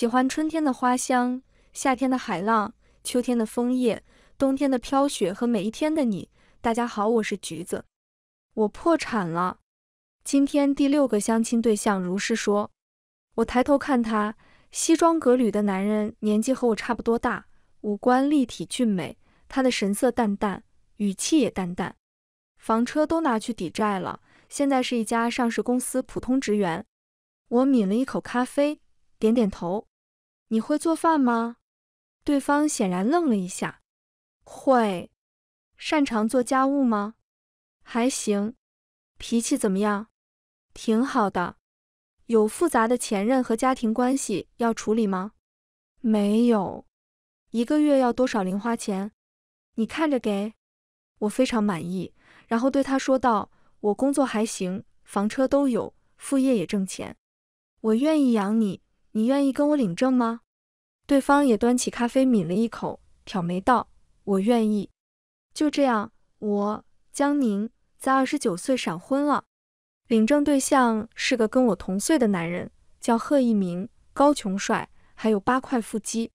喜欢春天的花香，夏天的海浪，秋天的枫叶，冬天的飘雪和每一天的你。大家好，我是橘子。我破产了。今天第六个相亲对象如是说。我抬头看他，西装革履的男人，年纪和我差不多大，五官立体俊美。他的神色淡淡，语气也淡淡。房车都拿去抵债了，现在是一家上市公司普通职员。我抿了一口咖啡，点点头。你会做饭吗？对方显然愣了一下。会。擅长做家务吗？还行。脾气怎么样？挺好的。有复杂的前任和家庭关系要处理吗？没有。一个月要多少零花钱？你看着给。我非常满意，然后对他说道：“我工作还行，房车都有，副业也挣钱，我愿意养你。”你愿意跟我领证吗？对方也端起咖啡抿了一口，挑眉道：“我愿意。”就这样，我江宁在二十九岁闪婚了，领证对象是个跟我同岁的男人，叫贺一鸣，高穷帅，还有八块腹肌。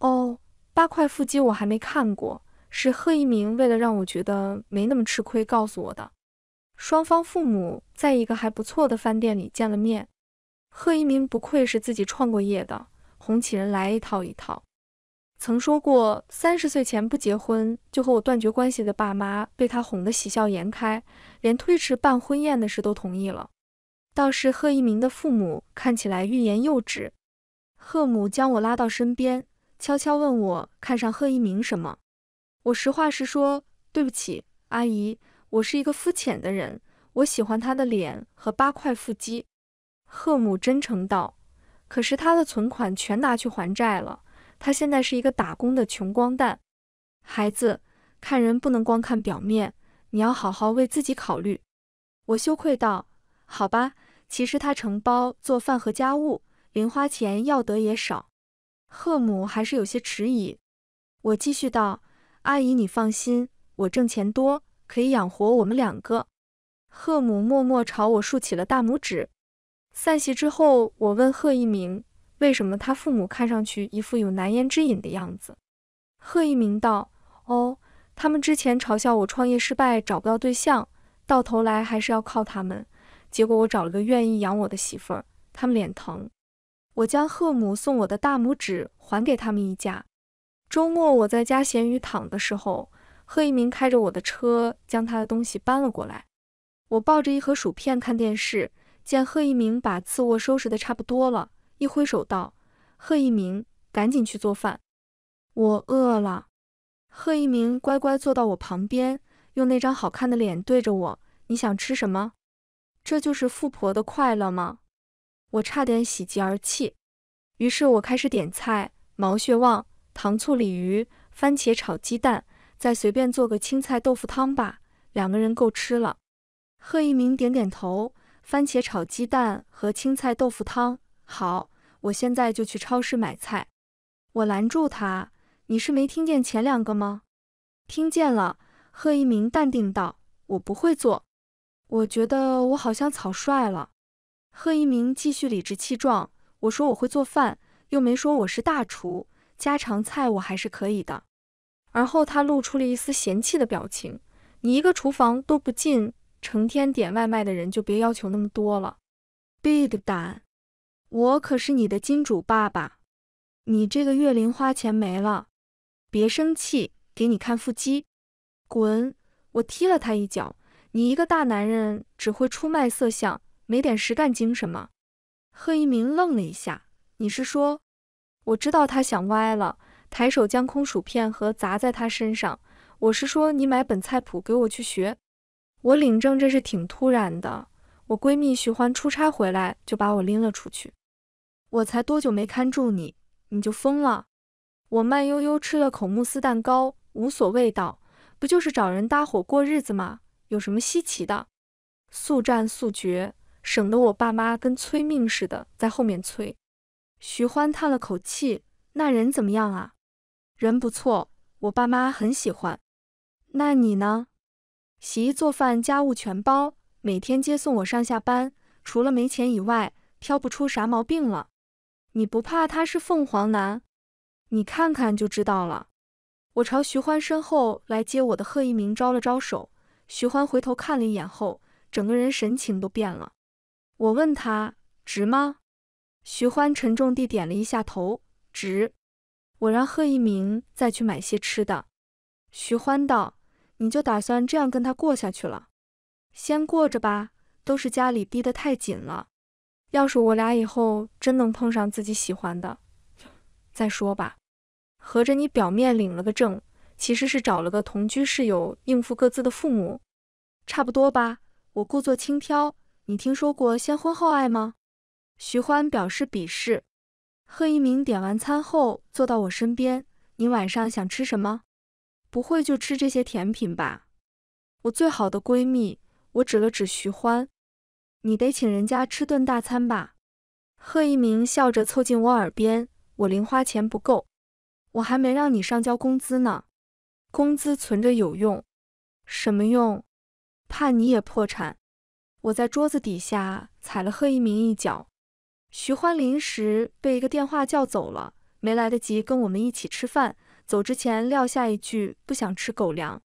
哦，八块腹肌我还没看过，是贺一鸣为了让我觉得没那么吃亏告诉我的。双方父母在一个还不错的饭店里见了面。贺一鸣不愧是自己创过业的，哄起人来一套一套。曾说过三十岁前不结婚就和我断绝关系的爸妈，被他哄得喜笑颜开，连推迟办婚宴的事都同意了。倒是贺一鸣的父母看起来欲言又止。贺母将我拉到身边，悄悄问我看上贺一鸣什么？我实话实说，对不起阿姨，我是一个肤浅的人，我喜欢他的脸和八块腹肌。贺母真诚道：“可是他的存款全拿去还债了，他现在是一个打工的穷光蛋。孩子，看人不能光看表面，你要好好为自己考虑。”我羞愧道：“好吧，其实他承包做饭和家务，零花钱要得也少。”贺母还是有些迟疑。我继续道：“阿姨，你放心，我挣钱多，可以养活我们两个。”贺母默默朝我竖起了大拇指。散席之后，我问贺一鸣：“为什么他父母看上去一副有难言之隐的样子？”贺一鸣道：“哦，他们之前嘲笑我创业失败，找不到对象，到头来还是要靠他们。结果我找了个愿意养我的媳妇儿，他们脸疼。”我将贺母送我的大拇指还给他们一家。周末我在家闲鱼躺的时候，贺一鸣开着我的车将他的东西搬了过来。我抱着一盒薯片看电视。见贺一鸣把次卧收拾得差不多了，一挥手道：“贺一鸣，赶紧去做饭，我饿了。”贺一鸣乖乖坐到我旁边，用那张好看的脸对着我：“你想吃什么？”这就是富婆的快乐吗？我差点喜极而泣。于是我开始点菜：毛血旺、糖醋鲤鱼、番茄炒鸡蛋，再随便做个青菜豆腐汤吧，两个人够吃了。贺一鸣点点头。番茄炒鸡蛋和青菜豆腐汤，好，我现在就去超市买菜。我拦住他：“你是没听见前两个吗？”“听见了。”贺一鸣淡定道：“我不会做，我觉得我好像草率了。”贺一鸣继续理直气壮：“我说我会做饭，又没说我是大厨，家常菜我还是可以的。”而后他露出了一丝嫌弃的表情：“你一个厨房都不进。”成天点外卖的人就别要求那么多了，Big 胆，我可是你的金主爸爸，你这个月零花钱没了，别生气，给你看腹肌，滚！我踢了他一脚。你一个大男人只会出卖色相，没点实干精神吗？贺一鸣愣了一下，你是说？我知道他想歪了，抬手将空薯片盒砸在他身上。我是说，你买本菜谱给我去学。我领证这是挺突然的，我闺蜜徐欢出差回来就把我拎了出去。我才多久没看住你，你就疯了？我慢悠悠吃了口慕斯蛋糕，无所谓道：“不就是找人搭伙过日子吗？有什么稀奇的？速战速决，省得我爸妈跟催命似的在后面催。”徐欢叹了口气：“那人怎么样啊？人不错，我爸妈很喜欢。那你呢？”洗衣做饭家务全包，每天接送我上下班，除了没钱以外，挑不出啥毛病了。你不怕他是凤凰男？你看看就知道了。我朝徐欢身后来接我的贺一鸣招了招手，徐欢回头看了一眼后，整个人神情都变了。我问他值吗？徐欢沉重地点了一下头，值。我让贺一鸣再去买些吃的。徐欢道。你就打算这样跟他过下去了？先过着吧，都是家里逼得太紧了。要是我俩以后真能碰上自己喜欢的，再说吧。合着你表面领了个证，其实是找了个同居室友应付各自的父母，差不多吧？我故作轻佻，你听说过先婚后爱吗？徐欢表示鄙视。贺一鸣点完餐后，坐到我身边。你晚上想吃什么？不会就吃这些甜品吧？我最好的闺蜜，我指了指徐欢，你得请人家吃顿大餐吧？贺一鸣笑着凑近我耳边，我零花钱不够，我还没让你上交工资呢，工资存着有用，什么用？怕你也破产？我在桌子底下踩了贺一鸣一脚。徐欢临时被一个电话叫走了，没来得及跟我们一起吃饭。走之前撂下一句：“不想吃狗粮。”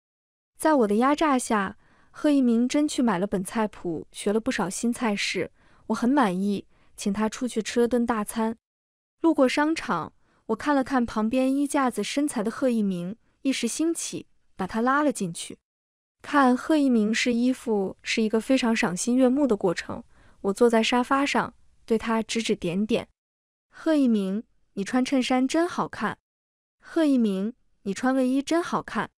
在我的压榨下，贺一鸣真去买了本菜谱，学了不少新菜式。我很满意，请他出去吃了顿大餐。路过商场，我看了看旁边衣架子身材的贺一鸣，一时兴起，把他拉了进去。看贺一鸣试衣服是一个非常赏心悦目的过程。我坐在沙发上，对他指指点点：“贺一鸣，你穿衬衫真好看。”贺一鸣，你穿卫衣真好看。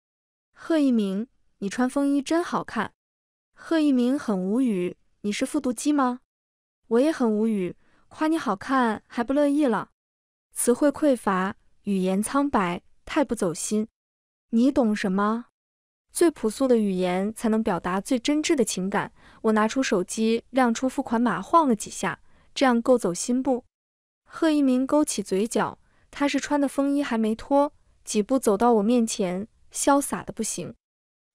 贺一鸣，你穿风衣真好看。贺一鸣很无语，你是复读机吗？我也很无语，夸你好看还不乐意了？词汇匮乏，语言苍白，太不走心。你懂什么？最朴素的语言才能表达最真挚的情感。我拿出手机，亮出付款码，晃了几下，这样够走心不？贺一鸣勾起嘴角。他是穿的风衣还没脱，几步走到我面前，潇洒的不行。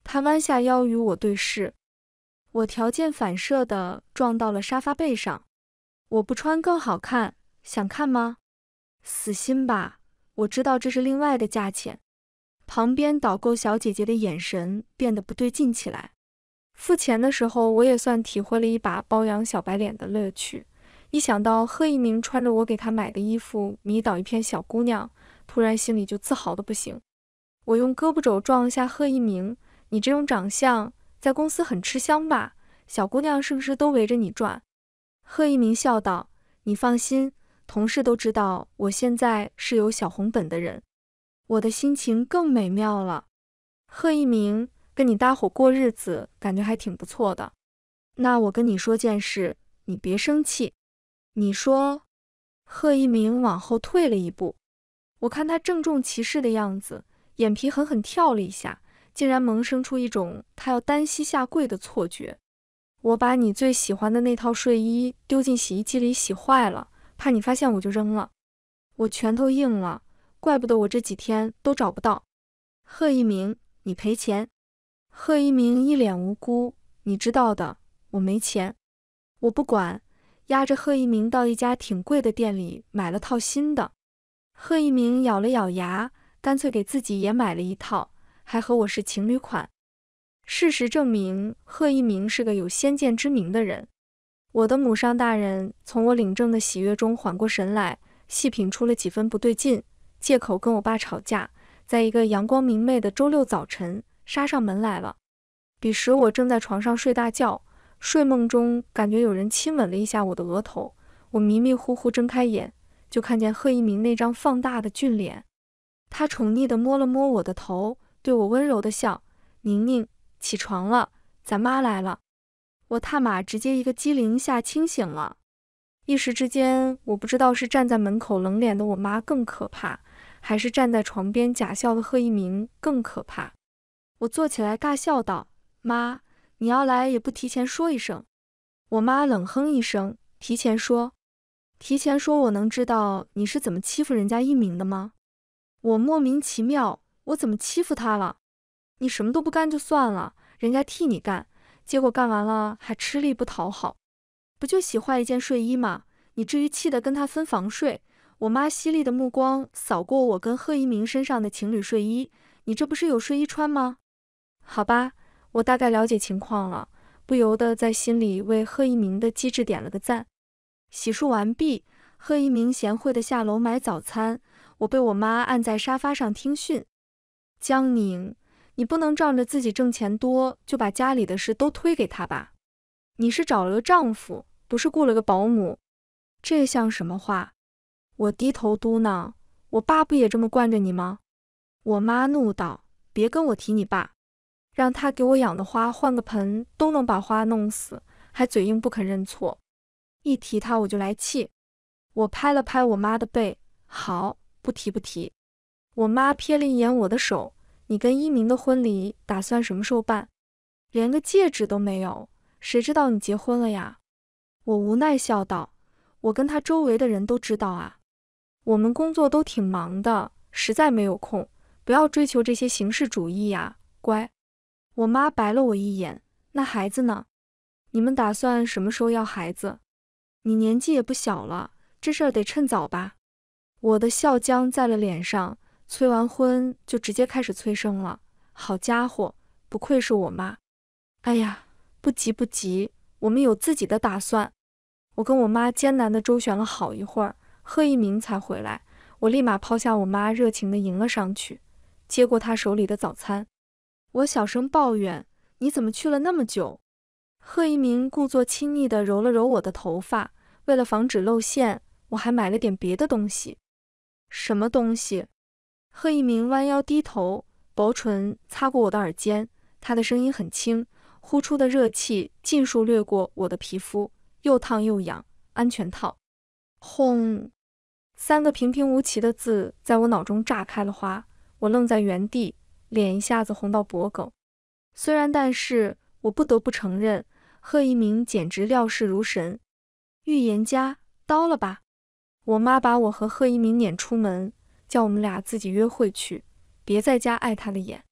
他弯下腰与我对视，我条件反射的撞到了沙发背上。我不穿更好看，想看吗？死心吧，我知道这是另外的价钱。旁边导购小姐姐的眼神变得不对劲起来。付钱的时候，我也算体会了一把包养小白脸的乐趣。一想到贺一鸣穿着我给他买的衣服迷倒一片小姑娘，突然心里就自豪的不行。我用胳膊肘撞了下贺一鸣：“你这种长相在公司很吃香吧？小姑娘是不是都围着你转？”贺一鸣笑道：“你放心，同事都知道我现在是有小红本的人。”我的心情更美妙了。贺一鸣跟你搭伙过日子，感觉还挺不错的。那我跟你说件事，你别生气。你说，贺一鸣往后退了一步。我看他郑重其事的样子，眼皮狠狠跳了一下，竟然萌生出一种他要单膝下跪的错觉。我把你最喜欢的那套睡衣丢进洗衣机里洗坏了，怕你发现我就扔了。我拳头硬了，怪不得我这几天都找不到。贺一鸣，你赔钱。贺一鸣一脸无辜，你知道的，我没钱。我不管。压着贺一鸣到一家挺贵的店里买了套新的，贺一鸣咬了咬牙，干脆给自己也买了一套，还和我是情侣款。事实证明，贺一鸣是个有先见之明的人。我的母上大人从我领证的喜悦中缓过神来，细品出了几分不对劲，借口跟我爸吵架，在一个阳光明媚的周六早晨杀上门来了。彼时我正在床上睡大觉。睡梦中感觉有人亲吻了一下我的额头，我迷迷糊糊睁开眼，就看见贺一鸣那张放大的俊脸。他宠溺地摸了摸我的头，对我温柔的笑：“宁宁，起床了，咱妈来了。”我踏马直接一个机灵下清醒了，一时之间我不知道是站在门口冷脸的我妈更可怕，还是站在床边假笑的贺一鸣更可怕。我坐起来尬笑道：“妈。”你要来也不提前说一声，我妈冷哼一声，提前说，提前说，我能知道你是怎么欺负人家一鸣的吗？我莫名其妙，我怎么欺负他了？你什么都不干就算了，人家替你干，结果干完了还吃力不讨好，不就洗坏一件睡衣吗？你至于气得跟他分房睡？我妈犀利的目光扫过我跟贺一鸣身上的情侣睡衣，你这不是有睡衣穿吗？好吧。我大概了解情况了，不由得在心里为贺一鸣的机智点了个赞。洗漱完毕，贺一鸣贤惠地下楼买早餐。我被我妈按在沙发上听训：“江宁，你不能仗着自己挣钱多就把家里的事都推给他吧？你是找了个丈夫，不是雇了个保姆，这像什么话？”我低头嘟囔：“我爸不也这么惯着你吗？”我妈怒道：“别跟我提你爸。”让他给我养的花换个盆都能把花弄死，还嘴硬不肯认错。一提他我就来气。我拍了拍我妈的背，好，不提不提。我妈瞥了一眼我的手，你跟一鸣的婚礼打算什么时候办？连个戒指都没有，谁知道你结婚了呀？我无奈笑道：“我跟他周围的人都知道啊。我们工作都挺忙的，实在没有空。不要追求这些形式主义呀，乖。”我妈白了我一眼：“那孩子呢？你们打算什么时候要孩子？你年纪也不小了，这事儿得趁早吧。”我的笑僵在了脸上。催完婚就直接开始催生了，好家伙，不愧是我妈！哎呀，不急不急，我们有自己的打算。我跟我妈艰难地周旋了好一会儿，贺一鸣才回来。我立马抛下我妈，热情地迎了上去，接过她手里的早餐。我小声抱怨：“你怎么去了那么久？”贺一鸣故作亲昵地揉了揉我的头发。为了防止露馅，我还买了点别的东西。什么东西？贺一鸣弯腰低头，薄唇擦过我的耳尖。他的声音很轻，呼出的热气尽数掠过我的皮肤，又烫又痒。安全套。轰！三个平平无奇的字在我脑中炸开了花。我愣在原地。脸一下子红到脖梗，虽然，但是我不得不承认，贺一鸣简直料事如神，预言家，刀了吧？我妈把我和贺一鸣撵出门，叫我们俩自己约会去，别在家碍他的眼。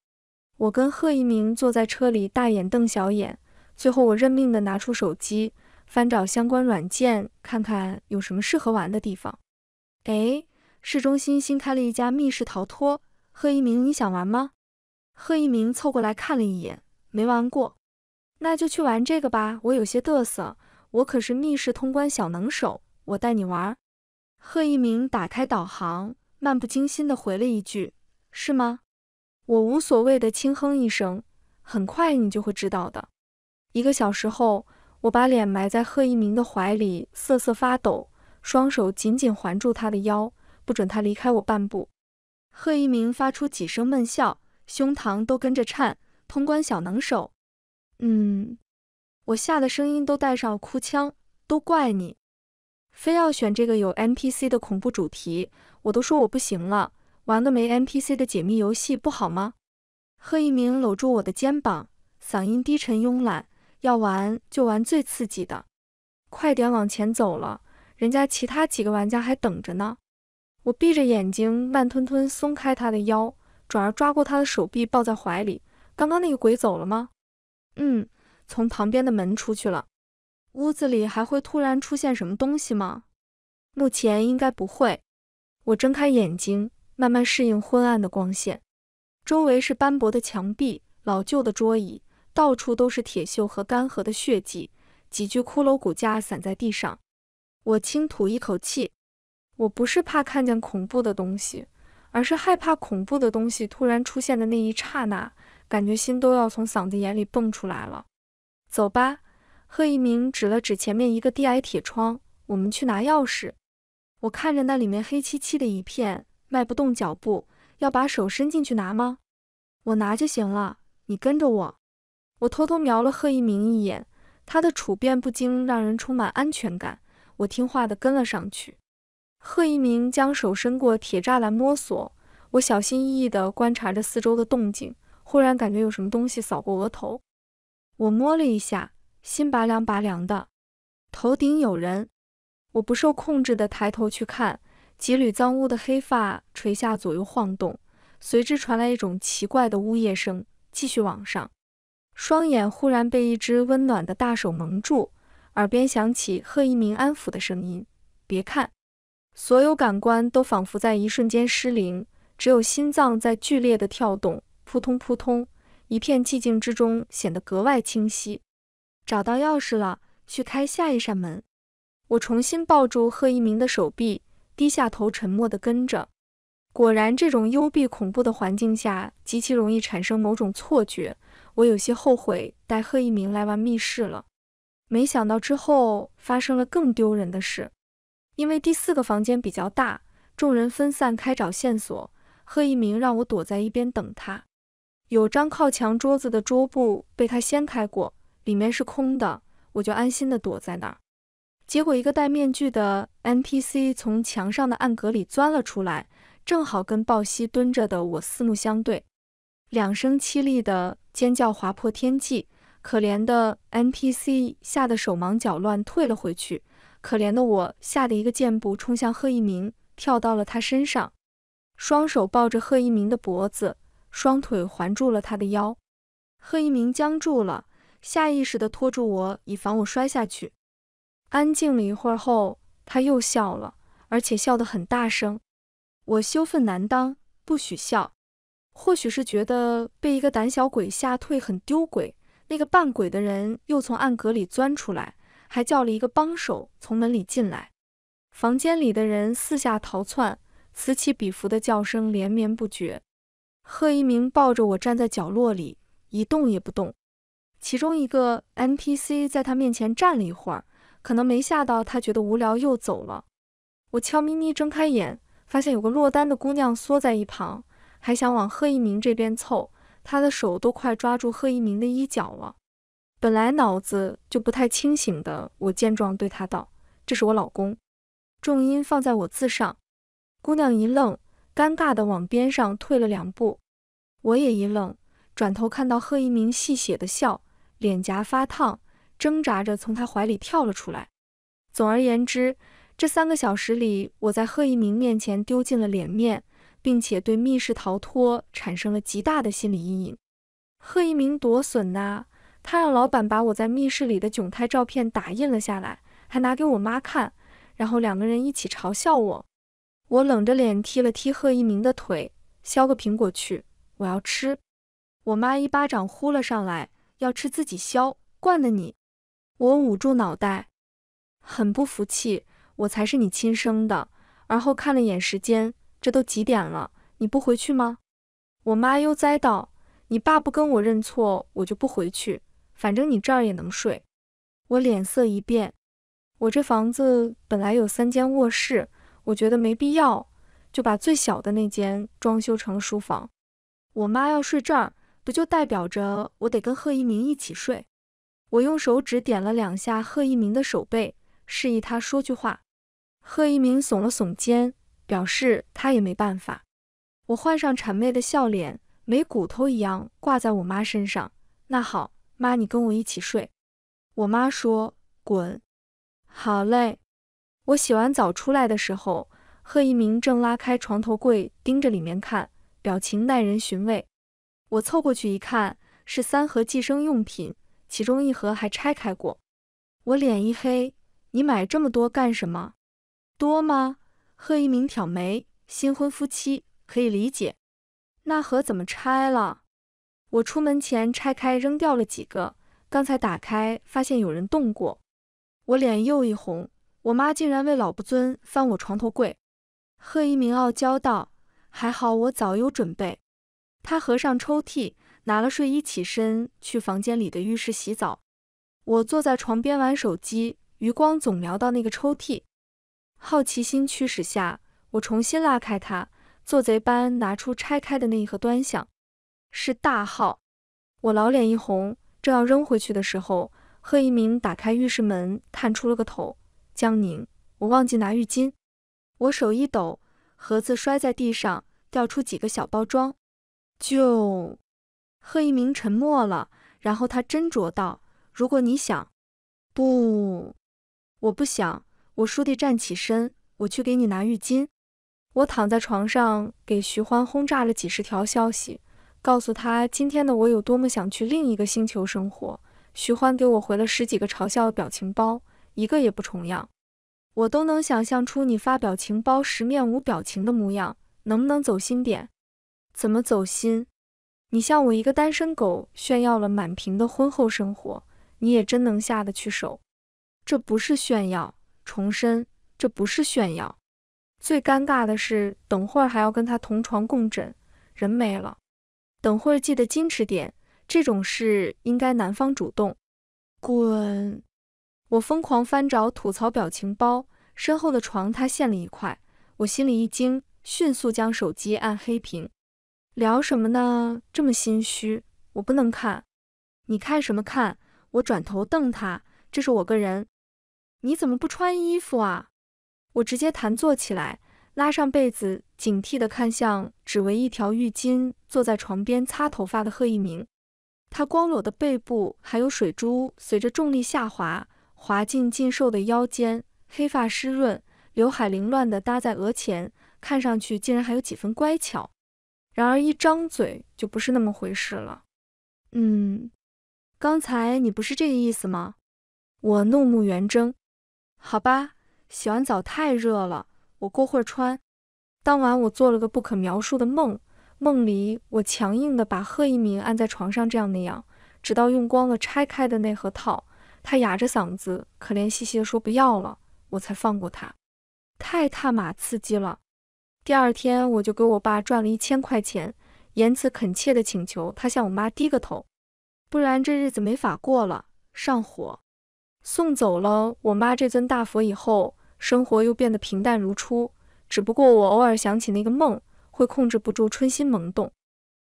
我跟贺一鸣坐在车里大眼瞪小眼，最后我认命的拿出手机，翻找相关软件，看看有什么适合玩的地方。哎，市中心新开了一家密室逃脱，贺一鸣，你想玩吗？贺一鸣凑过来看了一眼，没玩过，那就去玩这个吧。我有些嘚瑟，我可是密室通关小能手，我带你玩。贺一鸣打开导航，漫不经心地回了一句：“是吗？”我无所谓的轻哼一声，很快你就会知道的。一个小时后，我把脸埋在贺一鸣的怀里，瑟瑟发抖，双手紧紧环住他的腰，不准他离开我半步。贺一鸣发出几声闷笑。胸膛都跟着颤，通关小能手。嗯，我吓得声音都带上哭腔，都怪你，非要选这个有 NPC 的恐怖主题，我都说我不行了。玩个没 NPC 的解密游戏不好吗？贺一鸣搂住我的肩膀，嗓音低沉慵懒，要玩就玩最刺激的，快点往前走了，人家其他几个玩家还等着呢。我闭着眼睛，慢吞吞松开他的腰。转而抓过他的手臂抱在怀里。刚刚那个鬼走了吗？嗯，从旁边的门出去了。屋子里还会突然出现什么东西吗？目前应该不会。我睁开眼睛，慢慢适应昏暗的光线。周围是斑驳的墙壁、老旧的桌椅，到处都是铁锈和干涸的血迹，几具骷髅骨架散在地上。我轻吐一口气。我不是怕看见恐怖的东西。而是害怕恐怖的东西突然出现的那一刹那，感觉心都要从嗓子眼里蹦出来了。走吧，贺一鸣指了指前面一个低矮铁窗，我们去拿钥匙。我看着那里面黑漆漆的一片，迈不动脚步，要把手伸进去拿吗？我拿就行了，你跟着我。我偷偷瞄了贺一鸣一眼，他的处变不惊让人充满安全感。我听话的跟了上去。贺一鸣将手伸过铁栅栏摸索，我小心翼翼地观察着四周的动静，忽然感觉有什么东西扫过额头，我摸了一下，心拔凉拔凉的，头顶有人。我不受控制地抬头去看，几缕脏污的黑发垂下，左右晃动，随之传来一种奇怪的呜咽声。继续往上，双眼忽然被一只温暖的大手蒙住，耳边响起贺一鸣安抚的声音：“别看。”所有感官都仿佛在一瞬间失灵，只有心脏在剧烈的跳动，扑通扑通。一片寂静之中，显得格外清晰。找到钥匙了，去开下一扇门。我重新抱住贺一鸣的手臂，低下头，沉默地跟着。果然，这种幽闭恐怖的环境下，极其容易产生某种错觉。我有些后悔带贺一鸣来玩密室了，没想到之后发生了更丢人的事。因为第四个房间比较大，众人分散开找线索。贺一鸣让我躲在一边等他。有张靠墙桌子的桌布被他掀开过，里面是空的，我就安心的躲在那儿。结果一个戴面具的 NPC 从墙上的暗格里钻了出来，正好跟抱膝蹲着的我四目相对，两声凄厉的尖叫划破天际，可怜的 NPC 吓得手忙脚乱退了回去。可怜的我吓得一个箭步冲向贺一鸣，跳到了他身上，双手抱着贺一鸣的脖子，双腿环住了他的腰。贺一鸣僵住了，下意识地拖住我，以防我摔下去。安静了一会儿后，他又笑了，而且笑得很大声。我羞愤难当，不许笑。或许是觉得被一个胆小鬼吓退很丢鬼，那个扮鬼的人又从暗格里钻出来。还叫了一个帮手从门里进来，房间里的人四下逃窜，此起彼伏的叫声连绵不绝。贺一鸣抱着我站在角落里一动也不动。其中一个 NPC 在他面前站了一会儿，可能没吓到他，觉得无聊又走了。我悄咪咪睁开眼，发现有个落单的姑娘缩在一旁，还想往贺一鸣这边凑，她的手都快抓住贺一鸣的衣角了。本来脑子就不太清醒的我，见状对他道：“这是我老公。”重音放在我字上。姑娘一愣，尴尬地往边上退了两步。我也一愣，转头看到贺一鸣戏谑的笑，脸颊发烫，挣扎着从他怀里跳了出来。总而言之，这三个小时里，我在贺一鸣面前丢尽了脸面，并且对密室逃脱产生了极大的心理阴影。贺一鸣夺笋呐！他让老板把我在密室里的窘态照片打印了下来，还拿给我妈看，然后两个人一起嘲笑我。我冷着脸踢了踢贺一鸣的腿，削个苹果去，我要吃。我妈一巴掌呼了上来，要吃自己削，惯的你。我捂住脑袋，很不服气，我才是你亲生的。而后看了眼时间，这都几点了，你不回去吗？我妈悠哉道：“你爸不跟我认错，我就不回去。”反正你这儿也能睡，我脸色一变。我这房子本来有三间卧室，我觉得没必要，就把最小的那间装修成了书房。我妈要睡这儿，不就代表着我得跟贺一鸣一起睡？我用手指点了两下贺一鸣的手背，示意他说句话。贺一鸣耸了耸肩，表示他也没办法。我换上谄媚的笑脸，没骨头一样挂在我妈身上。那好。妈，你跟我一起睡。我妈说滚。好嘞。我洗完澡出来的时候，贺一鸣正拉开床头柜，盯着里面看，表情耐人寻味。我凑过去一看，是三盒寄生用品，其中一盒还拆开过。我脸一黑，你买这么多干什么？多吗？贺一鸣挑眉，新婚夫妻可以理解。那盒怎么拆了？我出门前拆开扔掉了几个，刚才打开发现有人动过，我脸又一红。我妈竟然为老不尊翻我床头柜。贺一鸣傲娇道：“还好我早有准备。”他合上抽屉，拿了睡衣起身去房间里的浴室洗澡。我坐在床边玩手机，余光总瞄到那个抽屉。好奇心驱使下，我重新拉开它，做贼般拿出拆开的那一盒端详。是大号，我老脸一红，正要扔回去的时候，贺一鸣打开浴室门，探出了个头。江宁，我忘记拿浴巾。我手一抖，盒子摔在地上，掉出几个小包装。就，贺一鸣沉默了，然后他斟酌道：“如果你想，不，我不想。”我倏地站起身，我去给你拿浴巾。我躺在床上，给徐欢轰炸了几十条消息。告诉他今天的我有多么想去另一个星球生活。徐欢给我回了十几个嘲笑的表情包，一个也不重样。我都能想象出你发表情包时面无表情的模样，能不能走心点？怎么走心？你向我一个单身狗炫耀了满屏的婚后生活，你也真能下得去手。这不是炫耀，重申，这不是炫耀。最尴尬的是，等会儿还要跟他同床共枕，人没了。等会儿记得矜持点，这种事应该男方主动。滚！我疯狂翻找吐槽表情包，身后的床塌陷了一块，我心里一惊，迅速将手机按黑屏。聊什么呢？这么心虚，我不能看。你看什么看？我转头瞪他。这是我个人。你怎么不穿衣服啊？我直接弹坐起来。拉上被子，警惕地看向只为一条浴巾坐在床边擦头发的贺一鸣，他光裸的背部还有水珠随着重力下滑，滑进禁瘦的腰间，黑发湿润，刘海凌乱地搭在额前，看上去竟然还有几分乖巧。然而一张嘴就不是那么回事了。嗯，刚才你不是这个意思吗？我怒目圆睁。好吧，洗完澡太热了。我过会儿穿。当晚我做了个不可描述的梦，梦里我强硬的把贺一鸣按在床上，这样那样，直到用光了拆开的那盒套。他哑着嗓子可怜兮兮说不要了，我才放过他。太他妈刺激了！第二天我就给我爸赚了一千块钱，言辞恳切的请求他向我妈低个头，不然这日子没法过了。上火，送走了我妈这尊大佛以后。生活又变得平淡如初，只不过我偶尔想起那个梦，会控制不住春心萌动。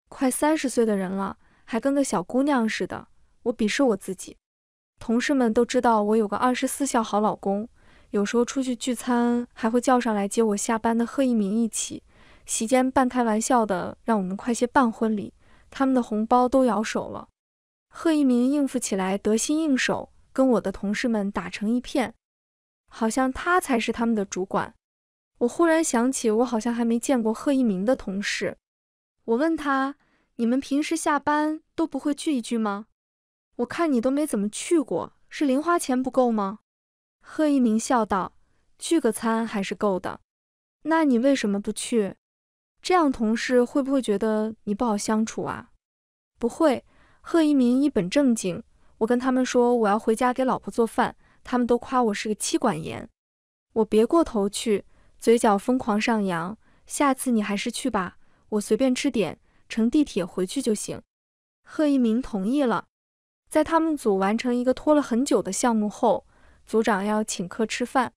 快三十岁的人了，还跟个小姑娘似的，我鄙视我自己。同事们都知道我有个二十四孝好老公，有时候出去聚餐还会叫上来接我下班的贺一鸣一起。席间半开玩笑的让我们快些办婚礼，他们的红包都咬手了。贺一鸣应付起来得心应手，跟我的同事们打成一片。好像他才是他们的主管。我忽然想起，我好像还没见过贺一鸣的同事。我问他：“你们平时下班都不会聚一聚吗？我看你都没怎么去过，是零花钱不够吗？”贺一鸣笑道：“聚个餐还是够的。那你为什么不去？这样同事会不会觉得你不好相处啊？”“不会。”贺一鸣一本正经，“我跟他们说我要回家给老婆做饭。”他们都夸我是个妻管严，我别过头去，嘴角疯狂上扬。下次你还是去吧，我随便吃点，乘地铁回去就行。贺一鸣同意了，在他们组完成一个拖了很久的项目后，组长要请客吃饭。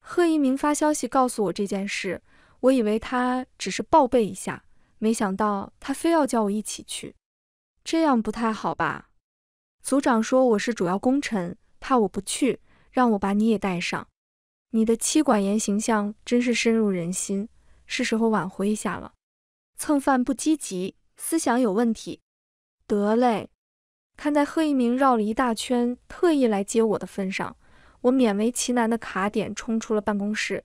贺一鸣发消息告诉我这件事，我以为他只是报备一下，没想到他非要叫我一起去，这样不太好吧？组长说我是主要功臣。怕我不去，让我把你也带上。你的妻管严形象真是深入人心，是时候挽回一下了。蹭饭不积极，思想有问题。得嘞，看在贺一鸣绕了一大圈特意来接我的份上，我勉为其难的卡点冲出了办公室。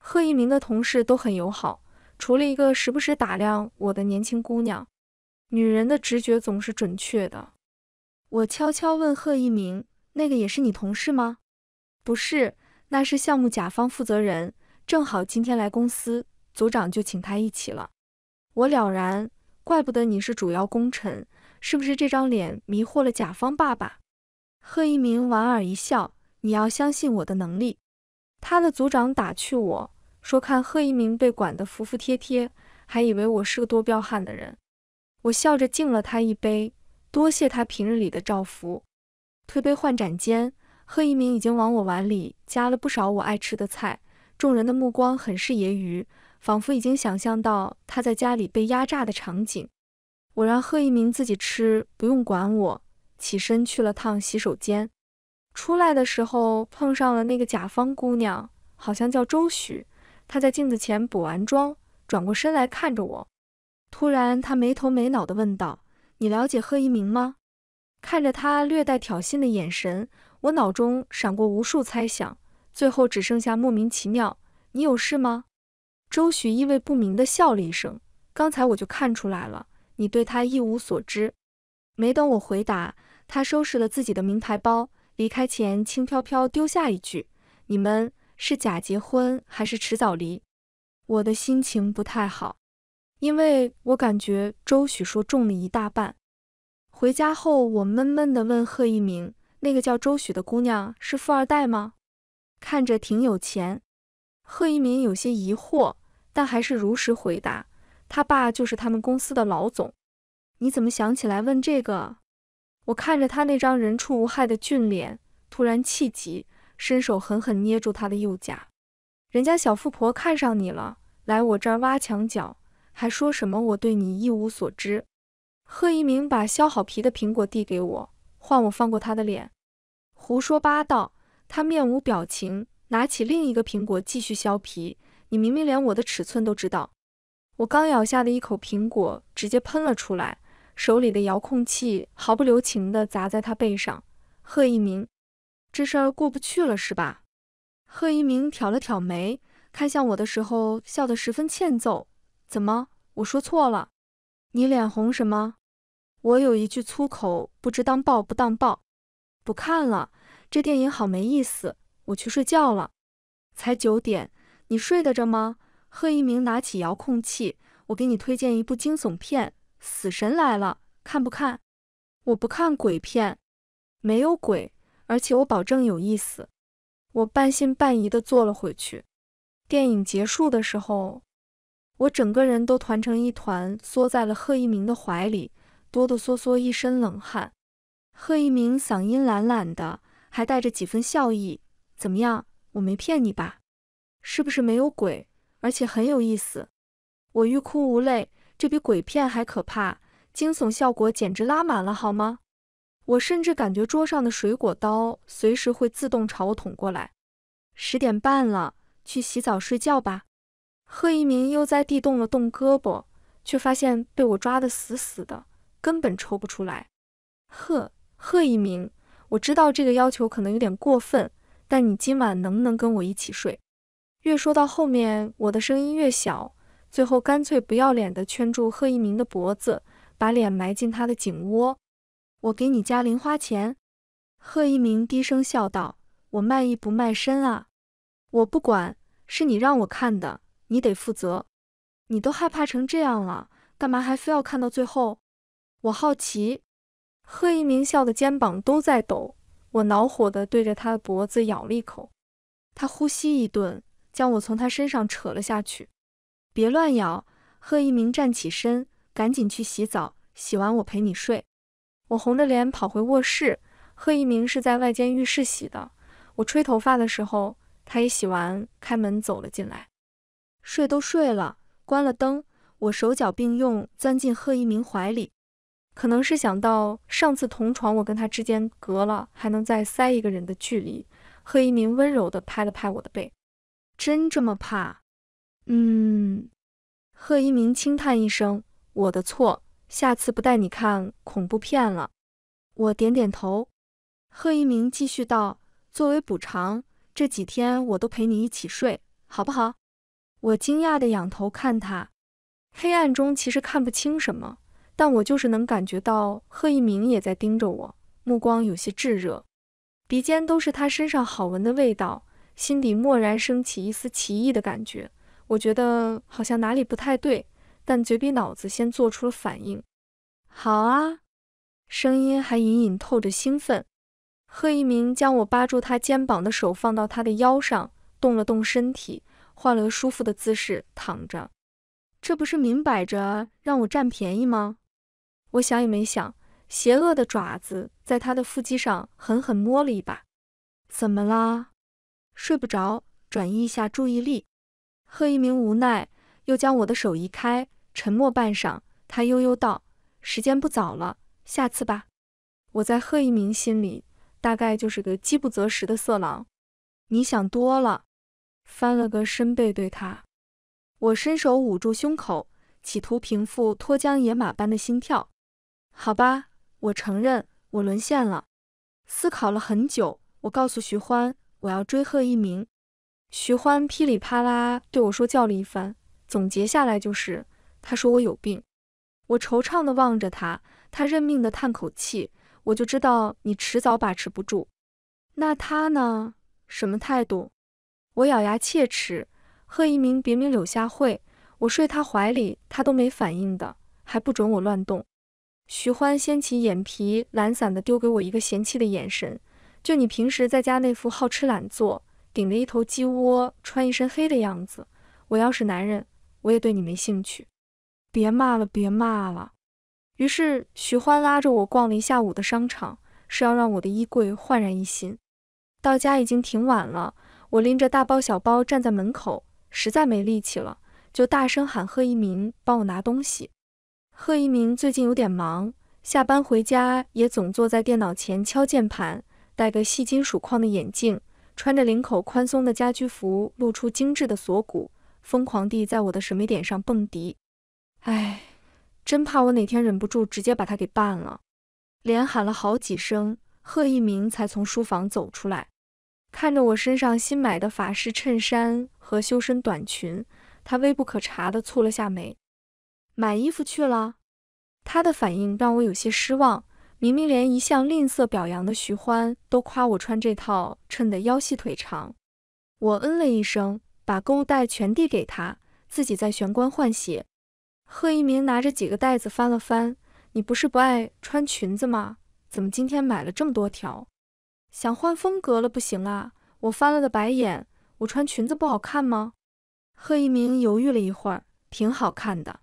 贺一鸣的同事都很友好，除了一个时不时打量我的年轻姑娘。女人的直觉总是准确的。我悄悄问贺一鸣。那个也是你同事吗？不是，那是项目甲方负责人，正好今天来公司，组长就请他一起了。我了然，怪不得你是主要功臣，是不是这张脸迷惑了甲方爸爸？贺一鸣莞尔一笑，你要相信我的能力。他的组长打趣我说：“看贺一鸣被管得服服帖帖，还以为我是个多彪悍的人。”我笑着敬了他一杯，多谢他平日里的照拂。推杯换盏间，贺一鸣已经往我碗里加了不少我爱吃的菜。众人的目光很是揶揄，仿佛已经想象到他在家里被压榨的场景。我让贺一鸣自己吃，不用管我。起身去了趟洗手间，出来的时候碰上了那个甲方姑娘，好像叫周许。她在镜子前补完妆，转过身来看着我，突然她没头没脑地问道：“你了解贺一鸣吗？”看着他略带挑衅的眼神，我脑中闪过无数猜想，最后只剩下莫名其妙。你有事吗？周许意味不明地笑了一声。刚才我就看出来了，你对他一无所知。没等我回答，他收拾了自己的名牌包，离开前轻飘飘丢下一句：“你们是假结婚还是迟早离？”我的心情不太好，因为我感觉周许说中了一大半。回家后，我闷闷的问贺一鸣：“那个叫周许的姑娘是富二代吗？看着挺有钱。”贺一鸣有些疑惑，但还是如实回答：“他爸就是他们公司的老总。”你怎么想起来问这个？我看着他那张人畜无害的俊脸，突然气急，伸手狠狠捏住他的右颊：“人家小富婆看上你了，来我这儿挖墙脚，还说什么我对你一无所知？”贺一鸣把削好皮的苹果递给我，换我放过他的脸。胡说八道！他面无表情，拿起另一个苹果继续削皮。你明明连我的尺寸都知道。我刚咬下的一口苹果直接喷了出来，手里的遥控器毫不留情地砸在他背上。贺一鸣，这事儿过不去了是吧？贺一鸣挑了挑眉，看向我的时候笑得十分欠揍。怎么，我说错了？你脸红什么？我有一句粗口，不知当报不当报。不看了，这电影好没意思，我去睡觉了。才九点，你睡得着吗？贺一鸣拿起遥控器，我给你推荐一部惊悚片，《死神来了》，看不看？我不看鬼片，没有鬼，而且我保证有意思。我半信半疑地坐了回去。电影结束的时候。我整个人都团成一团，缩在了贺一鸣的怀里，哆哆嗦嗦，一身冷汗。贺一鸣嗓音懒懒的，还带着几分笑意：“怎么样，我没骗你吧？是不是没有鬼，而且很有意思？”我欲哭无泪，这比鬼片还可怕，惊悚效果简直拉满了，好吗？我甚至感觉桌上的水果刀随时会自动朝我捅过来。十点半了，去洗澡睡觉吧。贺一鸣悠哉地动了动胳膊，却发现被我抓得死死的，根本抽不出来。贺贺一鸣，我知道这个要求可能有点过分，但你今晚能不能跟我一起睡？越说到后面，我的声音越小，最后干脆不要脸地圈住贺一鸣的脖子，把脸埋进他的颈窝。我给你加零花钱。贺一鸣低声笑道：“我卖艺不卖身啊！”我不管，是你让我看的。你得负责，你都害怕成这样了，干嘛还非要看到最后？我好奇。贺一鸣笑的肩膀都在抖，我恼火的对着他的脖子咬了一口，他呼吸一顿，将我从他身上扯了下去。别乱咬！贺一鸣站起身，赶紧去洗澡，洗完我陪你睡。我红着脸跑回卧室，贺一鸣是在外间浴室洗的。我吹头发的时候，他也洗完，开门走了进来。睡都睡了，关了灯，我手脚并用钻进贺一鸣怀里。可能是想到上次同床，我跟他之间隔了还能再塞一个人的距离，贺一鸣温柔地拍了拍我的背。真这么怕？嗯。贺一鸣轻叹一声：“我的错，下次不带你看恐怖片了。”我点点头。贺一鸣继续道：“作为补偿，这几天我都陪你一起睡，好不好？”我惊讶地仰头看他，黑暗中其实看不清什么，但我就是能感觉到贺一鸣也在盯着我，目光有些炙热，鼻尖都是他身上好闻的味道，心底蓦然升起一丝奇异的感觉，我觉得好像哪里不太对，但嘴比脑子先做出了反应。好啊，声音还隐隐透着兴奋。贺一鸣将我扒住他肩膀的手放到他的腰上，动了动身体。换了个舒服的姿势躺着，这不是明摆着让我占便宜吗？我想也没想，邪恶的爪子在他的腹肌上狠狠摸了一把。怎么啦？睡不着，转移一下注意力。贺一鸣无奈，又将我的手移开。沉默半晌，他悠悠道：“时间不早了，下次吧。”我在贺一鸣心里大概就是个饥不择食的色狼，你想多了。翻了个身背对他，我伸手捂住胸口，企图平复脱缰野马般的心跳。好吧，我承认我沦陷了。思考了很久，我告诉徐欢我要追贺一鸣。徐欢噼里啪啦对我说教了一番，总结下来就是他说我有病。我惆怅地望着他，他认命地叹口气。我就知道你迟早把持不住。那他呢？什么态度？我咬牙切齿，贺一鸣别名柳夏慧，我睡他怀里，他都没反应的，还不准我乱动。徐欢掀起眼皮，懒散的丢给我一个嫌弃的眼神。就你平时在家那副好吃懒做，顶着一头鸡窝，穿一身黑的样子，我要是男人，我也对你没兴趣。别骂了，别骂了。于是徐欢拉着我逛了一下午的商场，是要让我的衣柜焕然一新。到家已经挺晚了。我拎着大包小包站在门口，实在没力气了，就大声喊贺一鸣帮我拿东西。贺一鸣最近有点忙，下班回家也总坐在电脑前敲键盘，戴个细金属框的眼镜，穿着领口宽松的家居服，露出精致的锁骨，疯狂地在我的审美点上蹦迪。哎，真怕我哪天忍不住直接把他给办了。连喊了好几声，贺一鸣才从书房走出来。看着我身上新买的法式衬衫和修身短裙，他微不可察地蹙了下眉。买衣服去了？他的反应让我有些失望。明明连一向吝啬表扬的徐欢都夸我穿这套衬得腰细腿长，我嗯了一声，把购物袋全递给他，自己在玄关换鞋。贺一鸣拿着几个袋子翻了翻：“你不是不爱穿裙子吗？怎么今天买了这么多条？”想换风格了，不行啊！我翻了个白眼。我穿裙子不好看吗？贺一鸣犹豫了一会儿，挺好看的。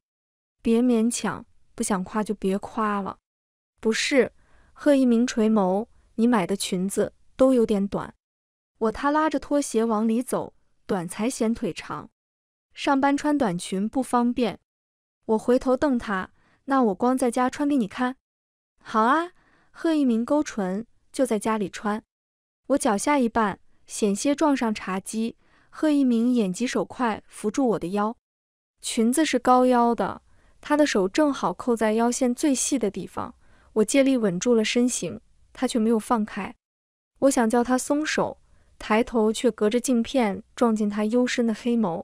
别勉强，不想夸就别夸了。不是，贺一鸣垂眸，你买的裙子都有点短。我他拉着拖鞋往里走，短才显腿长。上班穿短裙不方便。我回头瞪他，那我光在家穿给你看。好啊，贺一鸣勾唇。就在家里穿，我脚下一绊，险些撞上茶几。贺一鸣眼疾手快，扶住我的腰。裙子是高腰的，他的手正好扣在腰线最细的地方。我借力稳住了身形，他却没有放开。我想叫他松手，抬头却隔着镜片撞进他幽深的黑眸。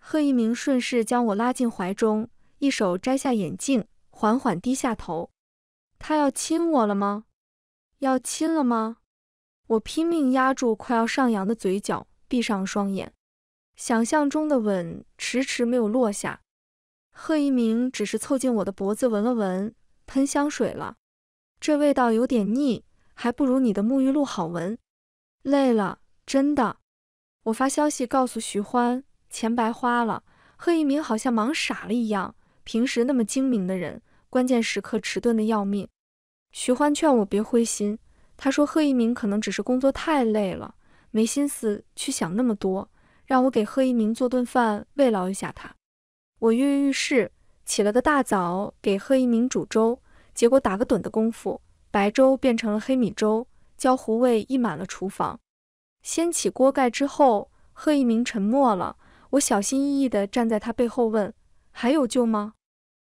贺一鸣顺势将我拉进怀中，一手摘下眼镜，缓缓低下头。他要亲我了吗？要亲了吗？我拼命压住快要上扬的嘴角，闭上双眼，想象中的吻迟迟没有落下。贺一鸣只是凑近我的脖子闻了闻，喷香水了，这味道有点腻，还不如你的沐浴露好闻。累了，真的。我发消息告诉徐欢，钱白花了。贺一鸣好像忙傻了一样，平时那么精明的人，关键时刻迟钝的要命。徐欢劝我别灰心，他说贺一鸣可能只是工作太累了，没心思去想那么多，让我给贺一鸣做顿饭慰劳一下他。我跃跃欲试，起了个大早给贺一鸣煮粥，结果打个盹的功夫，白粥变成了黑米粥，焦糊味溢满了厨房。掀起锅盖之后，贺一鸣沉默了。我小心翼翼地站在他背后问：“还有救吗？”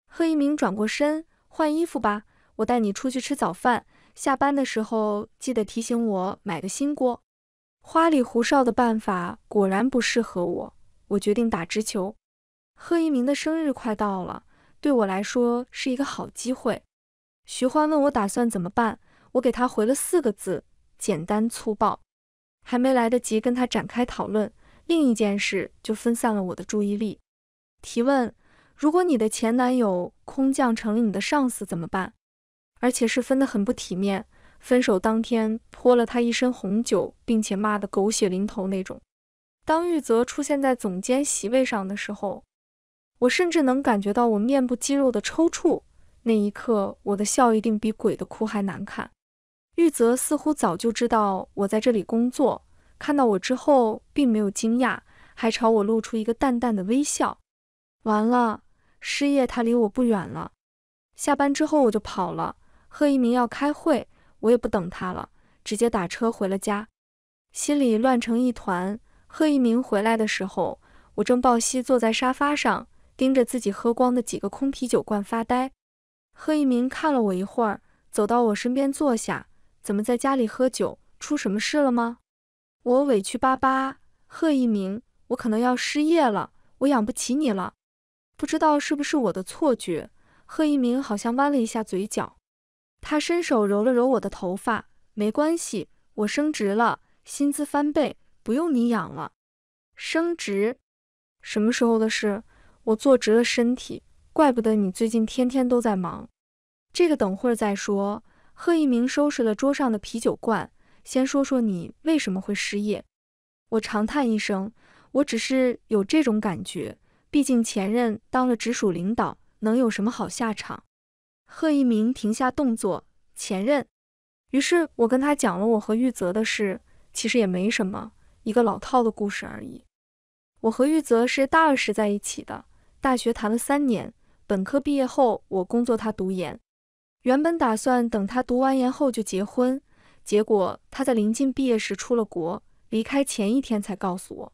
贺一鸣转过身，换衣服吧。我带你出去吃早饭，下班的时候记得提醒我买个新锅。花里胡哨的办法果然不适合我，我决定打直球。贺一鸣的生日快到了，对我来说是一个好机会。徐欢问我打算怎么办，我给他回了四个字：简单粗暴。还没来得及跟他展开讨论，另一件事就分散了我的注意力。提问：如果你的前男友空降成了你的上司，怎么办？而且是分得很不体面，分手当天泼了他一身红酒，并且骂得狗血淋头那种。当玉泽出现在总监席位上的时候，我甚至能感觉到我面部肌肉的抽搐。那一刻，我的笑一定比鬼的哭还难看。玉泽似乎早就知道我在这里工作，看到我之后并没有惊讶，还朝我露出一个淡淡的微笑。完了，失业，他离我不远了。下班之后我就跑了。贺一鸣要开会，我也不等他了，直接打车回了家，心里乱成一团。贺一鸣回来的时候，我正抱膝坐在沙发上，盯着自己喝光的几个空啤酒罐发呆。贺一鸣看了我一会儿，走到我身边坐下：“怎么在家里喝酒？出什么事了吗？”我委屈巴巴：“贺一鸣，我可能要失业了，我养不起你了。”不知道是不是我的错觉，贺一鸣好像弯了一下嘴角。他伸手揉了揉我的头发，没关系，我升职了，薪资翻倍，不用你养了。升职？什么时候的事？我坐直了身体，怪不得你最近天天都在忙。这个等会儿再说。贺一鸣收拾了桌上的啤酒罐，先说说你为什么会失业。我长叹一声，我只是有这种感觉，毕竟前任当了直属领导，能有什么好下场？贺一鸣停下动作，前任。于是，我跟他讲了我和玉泽的事，其实也没什么，一个老套的故事而已。我和玉泽是大二时在一起的，大学谈了三年。本科毕业后，我工作，他读研。原本打算等他读完研后就结婚，结果他在临近毕业时出了国，离开前一天才告诉我。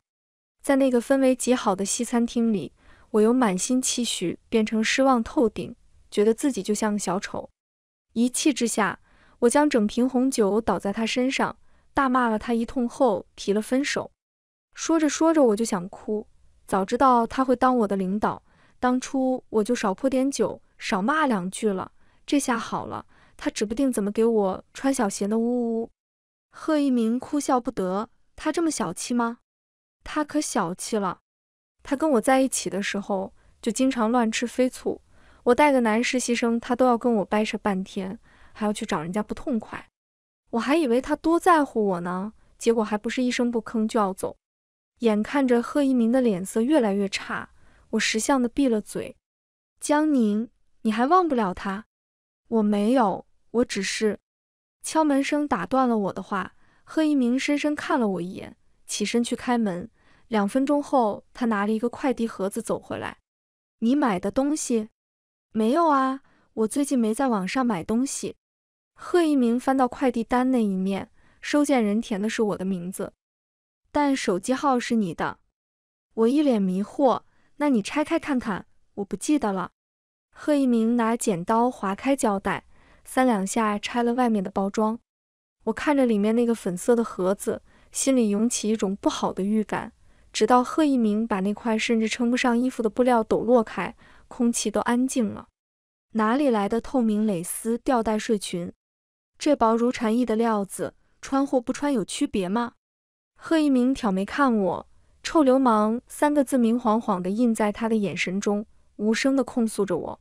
在那个氛围极好的西餐厅里，我由满心期许变成失望透顶。觉得自己就像个小丑，一气之下，我将整瓶红酒倒在他身上，大骂了他一通后提了分手。说着说着，我就想哭。早知道他会当我的领导，当初我就少泼点酒，少骂两句了。这下好了，他指不定怎么给我穿小鞋呢。呜呜。贺一鸣哭笑不得，他这么小气吗？他可小气了。他跟我在一起的时候，就经常乱吃飞醋。我带个男实习生，他都要跟我掰扯半天，还要去找人家不痛快。我还以为他多在乎我呢，结果还不是一声不吭就要走。眼看着贺一鸣的脸色越来越差，我识相的闭了嘴。江宁，你还忘不了他？我没有，我只是……敲门声打断了我的话。贺一鸣深深看了我一眼，起身去开门。两分钟后，他拿了一个快递盒子走回来。你买的东西？没有啊，我最近没在网上买东西。贺一鸣翻到快递单那一面，收件人填的是我的名字，但手机号是你的。我一脸迷惑，那你拆开看看。我不记得了。贺一鸣拿剪刀划开胶带，三两下拆了外面的包装。我看着里面那个粉色的盒子，心里涌起一种不好的预感。直到贺一鸣把那块甚至称不上衣服的布料抖落开。空气都安静了，哪里来的透明蕾丝吊带睡裙？这薄如蝉翼的料子，穿或不穿有区别吗？贺一鸣挑眉看我，“臭流氓”三个字明晃晃的印在他的眼神中，无声的控诉着我。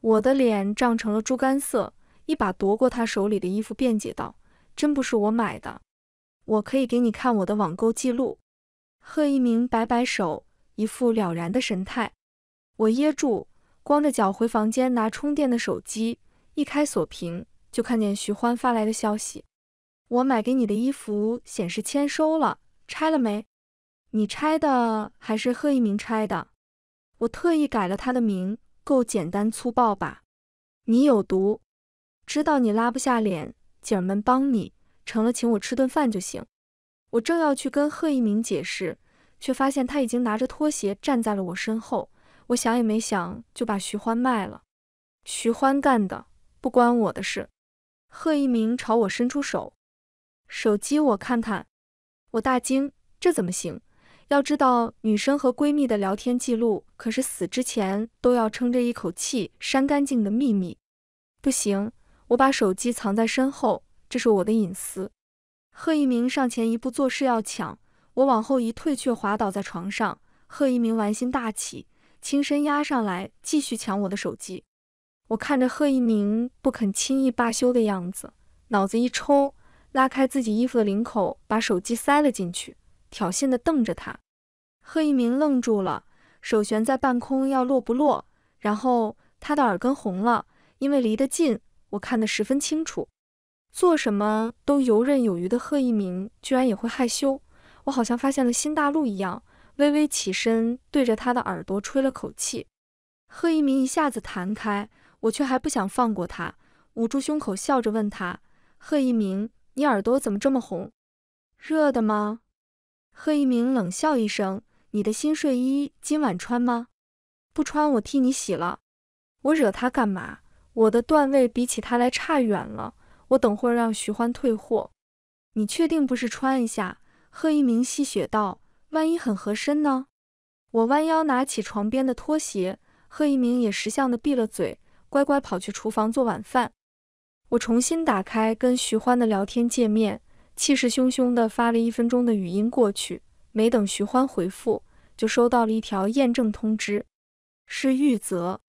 我的脸涨成了猪肝色，一把夺过他手里的衣服，辩解道：“真不是我买的，我可以给你看我的网购记录。”贺一鸣摆摆手，一副了然的神态。我噎住，光着脚回房间拿充电的手机，一开锁屏就看见徐欢发来的消息：“我买给你的衣服显示签收了，拆了没？你拆的还是贺一鸣拆的？我特意改了他的名，够简单粗暴吧？你有毒，知道你拉不下脸，姐儿们帮你，成了请我吃顿饭就行。”我正要去跟贺一鸣解释，却发现他已经拿着拖鞋站在了我身后。我想也没想就把徐欢卖了，徐欢干的，不关我的事。贺一鸣朝我伸出手，手机我看看。我大惊，这怎么行？要知道女生和闺蜜的聊天记录可是死之前都要撑着一口气删干净的秘密。不行，我把手机藏在身后，这是我的隐私。贺一鸣上前一步，做势要抢，我往后一退，却滑倒在床上。贺一鸣玩心大起。轻身压上来，继续抢我的手机。我看着贺一鸣不肯轻易罢休的样子，脑子一抽，拉开自己衣服的领口，把手机塞了进去，挑衅地瞪着他。贺一鸣愣住了，手悬在半空，要落不落。然后他的耳根红了，因为离得近，我看得十分清楚。做什么都游刃有余的贺一鸣，居然也会害羞，我好像发现了新大陆一样。微微起身，对着他的耳朵吹了口气，贺一鸣一下子弹开，我却还不想放过他，捂住胸口笑着问他：“贺一鸣，你耳朵怎么这么红？热的吗？”贺一鸣冷笑一声：“你的新睡衣今晚穿吗？不穿我替你洗了。”我惹他干嘛？我的段位比起他来差远了。我等会让徐欢退货。你确定不是穿一下？贺一鸣戏谑道。万一很合身呢？我弯腰拿起床边的拖鞋，贺一鸣也识相的闭了嘴，乖乖跑去厨房做晚饭。我重新打开跟徐欢的聊天界面，气势汹汹的发了一分钟的语音过去，没等徐欢回复，就收到了一条验证通知，是玉泽。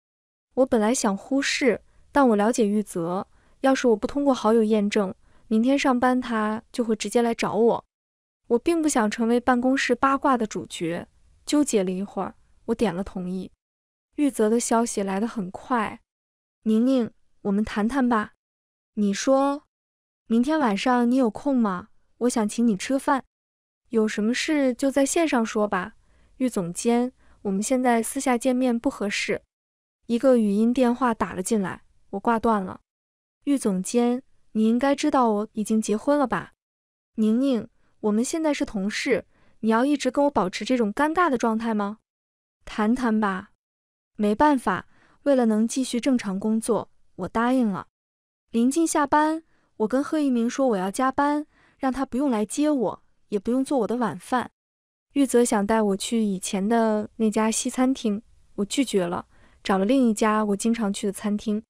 我本来想忽视，但我了解玉泽，要是我不通过好友验证，明天上班他就会直接来找我。我并不想成为办公室八卦的主角。纠结了一会儿，我点了同意。玉泽的消息来得很快。宁宁，我们谈谈吧。你说，明天晚上你有空吗？我想请你吃个饭。有什么事就在线上说吧。玉总监，我们现在私下见面不合适。一个语音电话打了进来，我挂断了。玉总监，你应该知道我已经结婚了吧？宁宁。我们现在是同事，你要一直跟我保持这种尴尬的状态吗？谈谈吧。没办法，为了能继续正常工作，我答应了。临近下班，我跟贺一鸣说我要加班，让他不用来接我，也不用做我的晚饭。玉泽想带我去以前的那家西餐厅，我拒绝了，找了另一家我经常去的餐厅，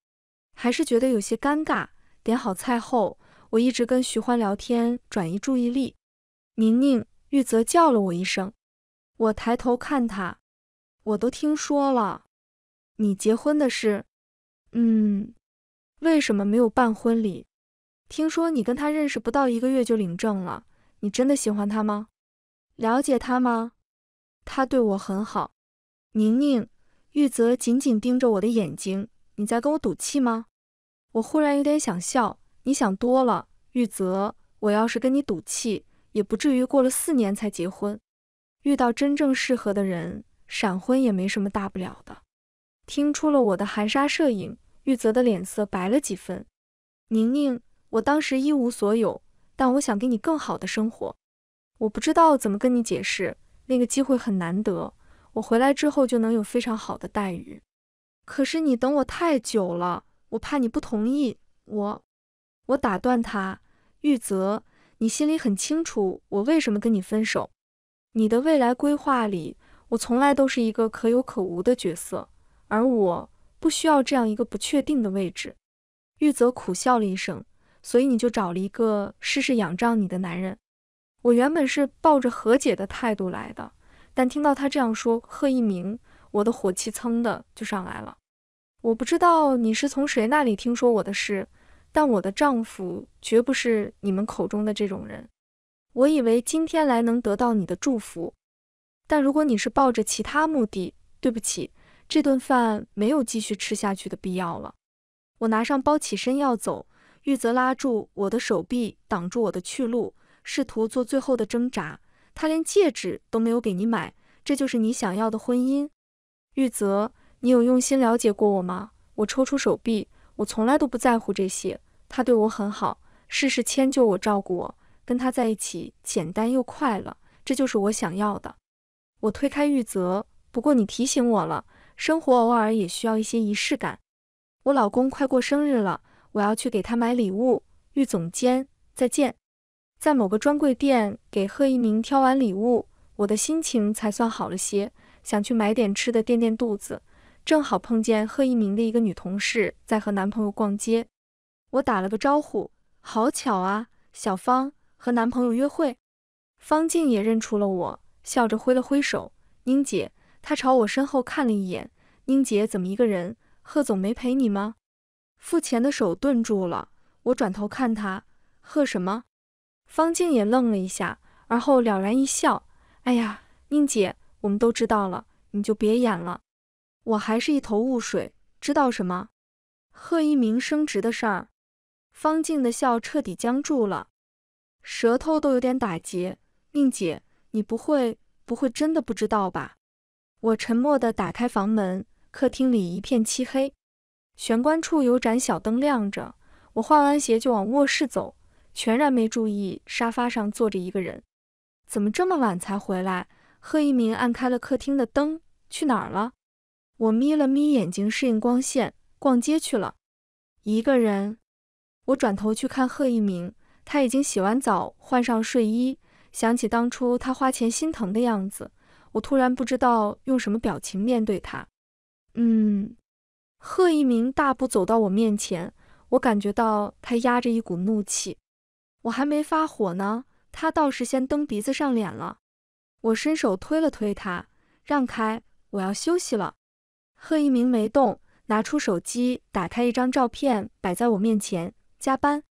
还是觉得有些尴尬。点好菜后，我一直跟徐欢聊天，转移注意力。宁宁，玉泽叫了我一声，我抬头看他，我都听说了你结婚的事，嗯，为什么没有办婚礼？听说你跟他认识不到一个月就领证了，你真的喜欢他吗？了解他吗？他对我很好。宁宁，玉泽紧紧盯着我的眼睛，你在跟我赌气吗？我忽然有点想笑，你想多了，玉泽，我要是跟你赌气。也不至于过了四年才结婚，遇到真正适合的人，闪婚也没什么大不了的。听出了我的含沙射影，玉泽的脸色白了几分。宁宁，我当时一无所有，但我想给你更好的生活。我不知道怎么跟你解释，那个机会很难得，我回来之后就能有非常好的待遇。可是你等我太久了，我怕你不同意。我，我打断他，玉泽。你心里很清楚我为什么跟你分手。你的未来规划里，我从来都是一个可有可无的角色，而我不需要这样一个不确定的位置。玉泽苦笑了一声，所以你就找了一个事事仰仗你的男人。我原本是抱着和解的态度来的，但听到他这样说，贺一鸣，我的火气噌的就上来了。我不知道你是从谁那里听说我的事。但我的丈夫绝不是你们口中的这种人。我以为今天来能得到你的祝福，但如果你是抱着其他目的，对不起，这顿饭没有继续吃下去的必要了。我拿上包起身要走，玉泽拉住我的手臂，挡住我的去路，试图做最后的挣扎。他连戒指都没有给你买，这就是你想要的婚姻？玉泽，你有用心了解过我吗？我抽出手臂。我从来都不在乎这些，他对我很好，事事迁就我，照顾我，跟他在一起简单又快乐，这就是我想要的。我推开玉泽，不过你提醒我了，生活偶尔也需要一些仪式感。我老公快过生日了，我要去给他买礼物。玉总监，再见。在某个专柜店给贺一鸣挑完礼物，我的心情才算好了些，想去买点吃的垫垫肚子。正好碰见贺一鸣的一个女同事在和男朋友逛街，我打了个招呼。好巧啊，小芳和男朋友约会。方静也认出了我，笑着挥了挥手。宁姐，她朝我身后看了一眼。宁姐怎么一个人？贺总没陪你吗？付钱的手顿住了。我转头看他，贺什么？方静也愣了一下，而后了然一笑。哎呀，宁姐，我们都知道了，你就别演了。我还是一头雾水，知道什么？贺一鸣升职的事儿，方静的笑彻底僵住了，舌头都有点打结。宁姐，你不会不会真的不知道吧？我沉默的打开房门，客厅里一片漆黑，玄关处有盏小灯亮着。我换完鞋就往卧室走，全然没注意沙发上坐着一个人。怎么这么晚才回来？贺一鸣按开了客厅的灯，去哪儿了？我眯了眯眼睛，适应光线，逛街去了。一个人，我转头去看贺一鸣，他已经洗完澡，换上睡衣。想起当初他花钱心疼的样子，我突然不知道用什么表情面对他。嗯。贺一鸣大步走到我面前，我感觉到他压着一股怒气。我还没发火呢，他倒是先蹬鼻子上脸了。我伸手推了推他，让开，我要休息了。贺一鸣没动，拿出手机，打开一张照片，摆在我面前。加班，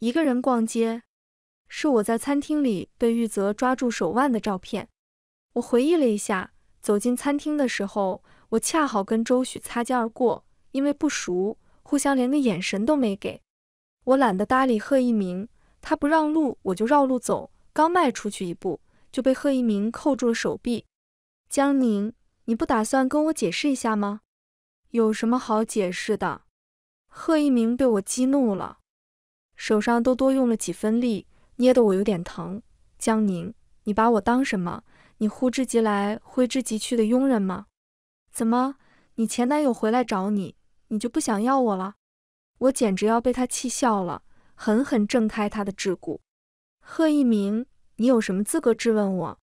一个人逛街，是我在餐厅里被玉泽抓住手腕的照片。我回忆了一下，走进餐厅的时候，我恰好跟周许擦肩而过，因为不熟，互相连个眼神都没给。我懒得搭理贺一鸣，他不让路，我就绕路走。刚迈出去一步，就被贺一鸣扣住了手臂。江宁。你不打算跟我解释一下吗？有什么好解释的？贺一鸣被我激怒了，手上都多用了几分力，捏得我有点疼。江宁，你把我当什么？你呼之即来挥之即去的佣人吗？怎么，你前男友回来找你，你就不想要我了？我简直要被他气笑了，狠狠挣开他的桎梏。贺一鸣，你有什么资格质问我？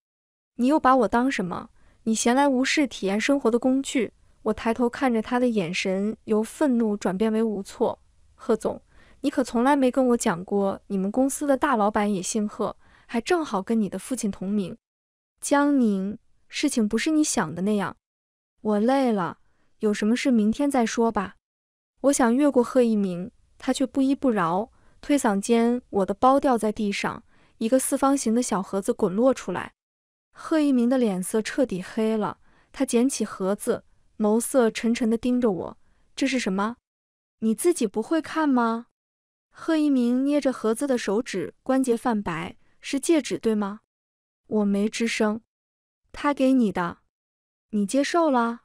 你又把我当什么？你闲来无事体验生活的工具。我抬头看着他的眼神，由愤怒转变为无措。贺总，你可从来没跟我讲过，你们公司的大老板也姓贺，还正好跟你的父亲同名。江宁，事情不是你想的那样。我累了，有什么事明天再说吧。我想越过贺一鸣，他却不依不饶。推搡间，我的包掉在地上，一个四方形的小盒子滚落出来。贺一鸣的脸色彻底黑了，他捡起盒子，眸色沉沉地盯着我：“这是什么？你自己不会看吗？”贺一鸣捏着盒子的手指关节泛白，是戒指对吗？我没吱声。他给你的，你接受了？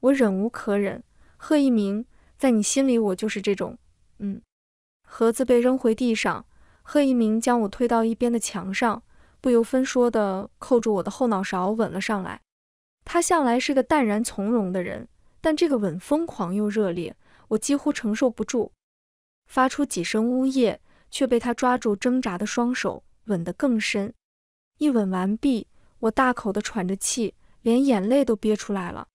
我忍无可忍，贺一鸣，在你心里我就是这种……嗯。盒子被扔回地上，贺一鸣将我推到一边的墙上。不由分说的扣住我的后脑勺，吻了上来。他向来是个淡然从容的人，但这个吻疯狂又热烈，我几乎承受不住，发出几声呜咽，却被他抓住挣扎的双手，吻得更深。一吻完毕，我大口的喘着气，连眼泪都憋出来了。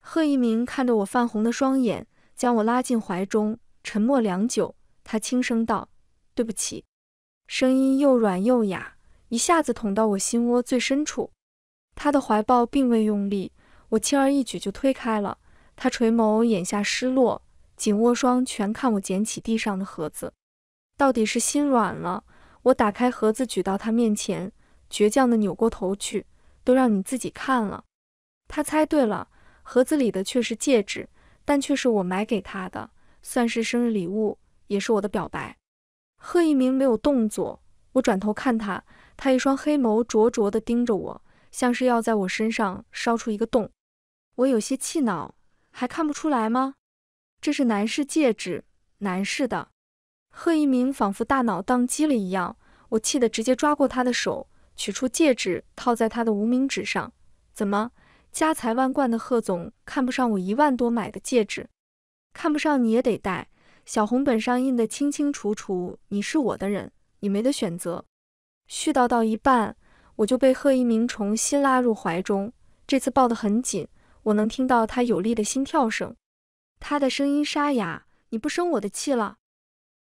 贺一鸣看着我泛红的双眼，将我拉进怀中，沉默良久，他轻声道：“对不起。”声音又软又哑。一下子捅到我心窝最深处，他的怀抱并未用力，我轻而易举就推开了。他垂眸，眼下失落，紧握双拳看我捡起地上的盒子，到底是心软了。我打开盒子，举到他面前，倔强的扭过头去，都让你自己看了。他猜对了，盒子里的却是戒指，但却是我买给他的，算是生日礼物，也是我的表白。贺一鸣没有动作，我转头看他。他一双黑眸灼灼地盯着我，像是要在我身上烧出一个洞。我有些气恼，还看不出来吗？这是男士戒指，男士的。贺一鸣仿佛大脑宕机了一样。我气得直接抓过他的手，取出戒指套在他的无名指上。怎么，家财万贯的贺总看不上我一万多买的戒指？看不上你也得戴。小红本上印得清清楚楚，你是我的人，你没得选择。絮叨到一半，我就被贺一鸣重新拉入怀中，这次抱得很紧，我能听到他有力的心跳声。他的声音沙哑：“你不生我的气了？”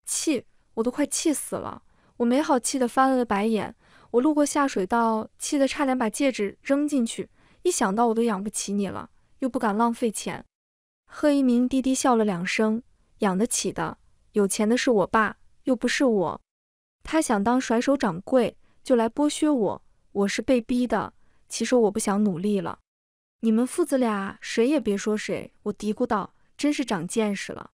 气，我都快气死了！我没好气地翻了个白眼。我路过下水道，气得差点把戒指扔进去。一想到我都养不起你了，又不敢浪费钱。贺一鸣低低笑了两声：“养得起的，有钱的是我爸，又不是我。”他想当甩手掌柜，就来剥削我。我是被逼的，其实我不想努力了。你们父子俩谁也别说谁。我嘀咕道：“真是长见识了。”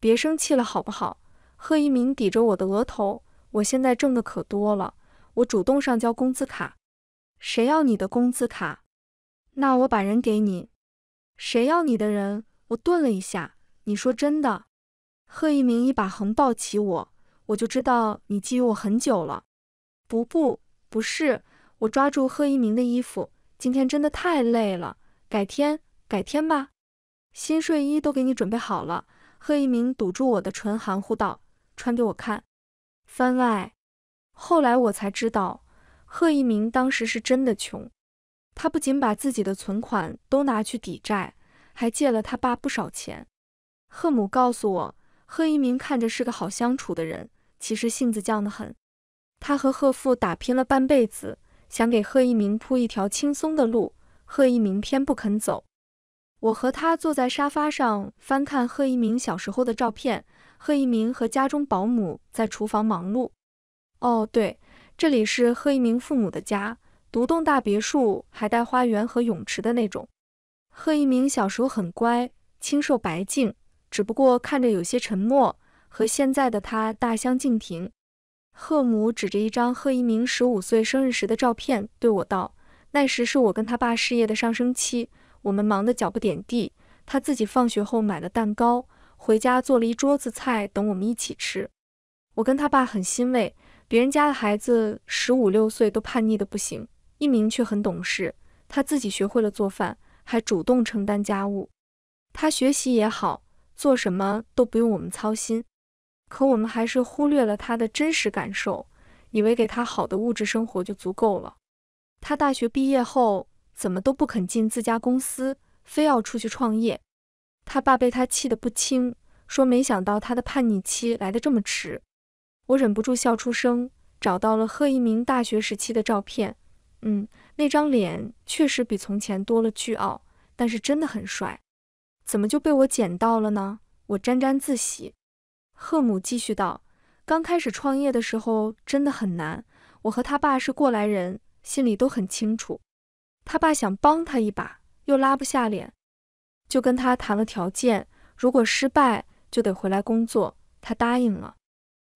别生气了，好不好？贺一鸣抵着我的额头。我现在挣的可多了，我主动上交工资卡。谁要你的工资卡？那我把人给你。谁要你的人？我顿了一下。你说真的？贺一鸣一把横抱起我。我就知道你觊觎我很久了，不不不是，我抓住贺一鸣的衣服。今天真的太累了，改天改天吧。新睡衣都给你准备好了。贺一鸣堵住我的唇，含糊道：“穿给我看。”番外。后来我才知道，贺一鸣当时是真的穷，他不仅把自己的存款都拿去抵债，还借了他爸不少钱。贺母告诉我，贺一鸣看着是个好相处的人。其实性子犟得很，他和贺父打拼了半辈子，想给贺一鸣铺一条轻松的路，贺一鸣偏不肯走。我和他坐在沙发上翻看贺一鸣小时候的照片，贺一鸣和家中保姆在厨房忙碌。哦，对，这里是贺一鸣父母的家，独栋大别墅，还带花园和泳池的那种。贺一鸣小时候很乖，清瘦白净，只不过看着有些沉默。和现在的他大相径庭。贺母指着一张贺一鸣十五岁生日时的照片，对我道：“那时是我跟他爸事业的上升期，我们忙得脚不点地。他自己放学后买了蛋糕，回家做了一桌子菜，等我们一起吃。我跟他爸很欣慰。别人家的孩子十五六岁都叛逆的不行，一鸣却很懂事。他自己学会了做饭，还主动承担家务。他学习也好，做什么都不用我们操心。”可我们还是忽略了他的真实感受，以为给他好的物质生活就足够了。他大学毕业后怎么都不肯进自家公司，非要出去创业。他爸被他气得不轻，说没想到他的叛逆期来得这么迟。我忍不住笑出声，找到了贺一鸣大学时期的照片。嗯，那张脸确实比从前多了巨傲，但是真的很帅。怎么就被我捡到了呢？我沾沾自喜。赫姆继续道：“刚开始创业的时候真的很难，我和他爸是过来人，心里都很清楚。他爸想帮他一把，又拉不下脸，就跟他谈了条件：如果失败就得回来工作。他答应了。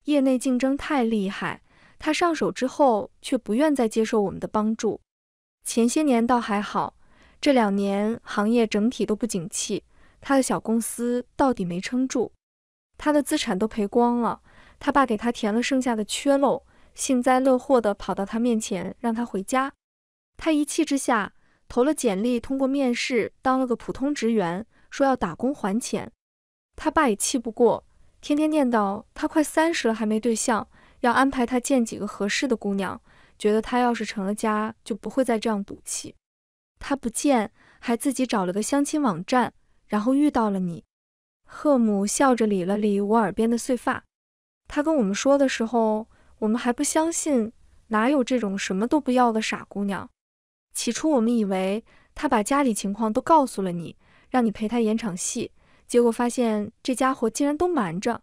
业内竞争太厉害，他上手之后却不愿再接受我们的帮助。前些年倒还好，这两年行业整体都不景气，他的小公司到底没撑住。”他的资产都赔光了，他爸给他填了剩下的缺漏，幸灾乐祸地跑到他面前，让他回家。他一气之下投了简历，通过面试，当了个普通职员，说要打工还钱。他爸也气不过，天天念叨他快三十了还没对象，要安排他见几个合适的姑娘，觉得他要是成了家，就不会再这样赌气。他不见，还自己找了个相亲网站，然后遇到了你。赫姆笑着理了理我耳边的碎发。他跟我们说的时候，我们还不相信，哪有这种什么都不要的傻姑娘？起初我们以为他把家里情况都告诉了你，让你陪他演场戏，结果发现这家伙竟然都瞒着。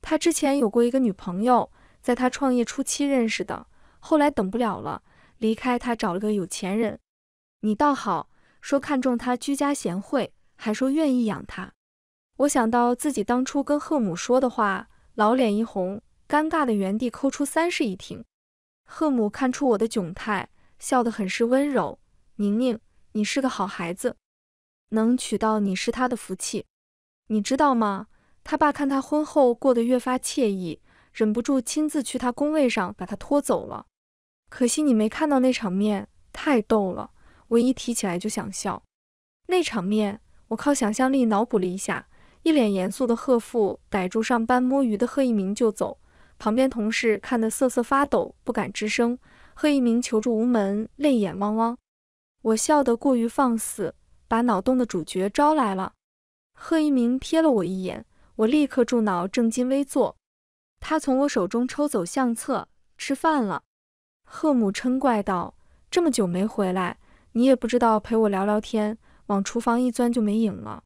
他之前有过一个女朋友，在他创业初期认识的，后来等不了了，离开他找了个有钱人。你倒好，说看中他居家贤惠，还说愿意养他。我想到自己当初跟贺母说的话，老脸一红，尴尬的原地抠出三室一厅。贺母看出我的窘态，笑得很是温柔：“宁宁，你是个好孩子，能娶到你是他的福气。你知道吗？他爸看他婚后过得越发惬意，忍不住亲自去他工位上把他拖走了。可惜你没看到那场面，太逗了，我一提起来就想笑。那场面，我靠想象力脑补了一下。”一脸严肃的贺父逮住上班摸鱼的贺一鸣就走，旁边同事看得瑟瑟发抖，不敢吱声。贺一鸣求助无门，泪眼汪汪。我笑得过于放肆，把脑洞的主角招来了。贺一鸣瞥了我一眼，我立刻助脑正襟危坐。他从我手中抽走相册，吃饭了。贺母嗔怪道：“这么久没回来，你也不知道陪我聊聊天，往厨房一钻就没影了。”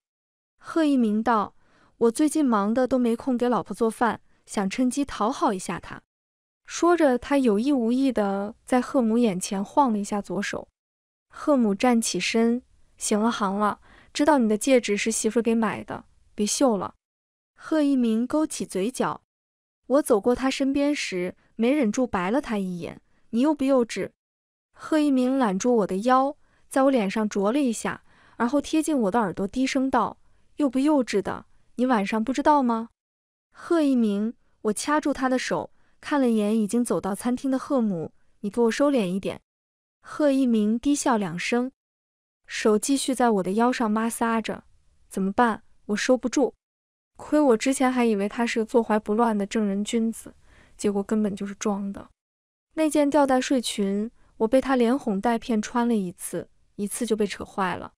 贺一鸣道：“我最近忙的都没空给老婆做饭，想趁机讨好一下她。”说着，他有意无意的在贺母眼前晃了一下左手。贺母站起身：“行了行了，知道你的戒指是媳妇给买的，别秀了。”贺一鸣勾起嘴角。我走过他身边时，没忍住白了他一眼：“你幼不幼稚？”贺一鸣揽住我的腰，在我脸上啄了一下，而后贴近我的耳朵低声道。又不幼稚的，你晚上不知道吗？贺一鸣，我掐住他的手，看了眼已经走到餐厅的贺母，你给我收敛一点。贺一鸣低笑两声，手继续在我的腰上摩挲着。怎么办？我收不住。亏我之前还以为他是个坐怀不乱的正人君子，结果根本就是装的。那件吊带睡裙，我被他连哄带骗穿了一次，一次就被扯坏了。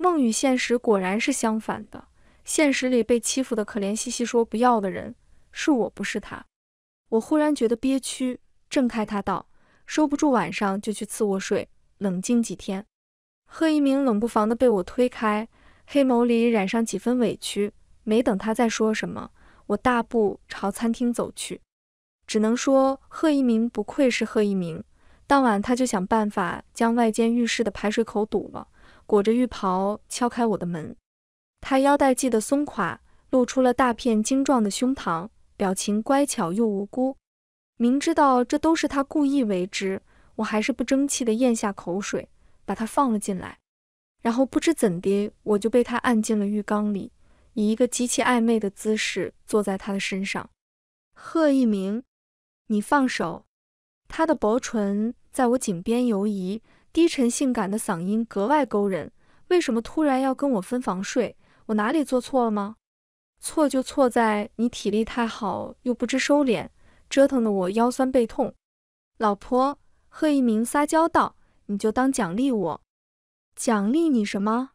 梦与现实果然是相反的。现实里被欺负的可怜兮兮说不要的人是我，不是他。我忽然觉得憋屈，挣开他道：“收不住，晚上就去次卧睡，冷静几天。”贺一鸣冷不防的被我推开，黑眸里染上几分委屈。没等他再说什么，我大步朝餐厅走去。只能说贺一鸣不愧是贺一鸣。当晚他就想办法将外间浴室的排水口堵了。裹着浴袍敲开我的门，他腰带系得松垮，露出了大片精壮的胸膛，表情乖巧又无辜。明知道这都是他故意为之，我还是不争气地咽下口水，把他放了进来。然后不知怎的，我就被他按进了浴缸里，以一个极其暧昧的姿势坐在他的身上。贺一鸣，你放手！他的薄唇在我颈边游移。低沉性感的嗓音格外勾人。为什么突然要跟我分房睡？我哪里做错了吗？错就错在你体力太好，又不知收敛，折腾的我腰酸背痛。老婆，贺一鸣撒娇道：“你就当奖励我，奖励你什么？”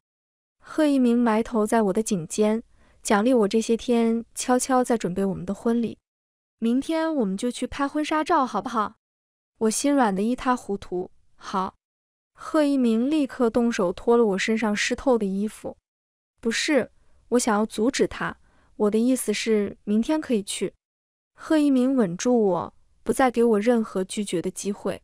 贺一鸣埋头在我的颈间，奖励我这些天悄悄在准备我们的婚礼。明天我们就去拍婚纱照，好不好？我心软的一塌糊涂。好。贺一鸣立刻动手脱了我身上湿透的衣服。不是，我想要阻止他。我的意思是，明天可以去。贺一鸣稳住我，不再给我任何拒绝的机会。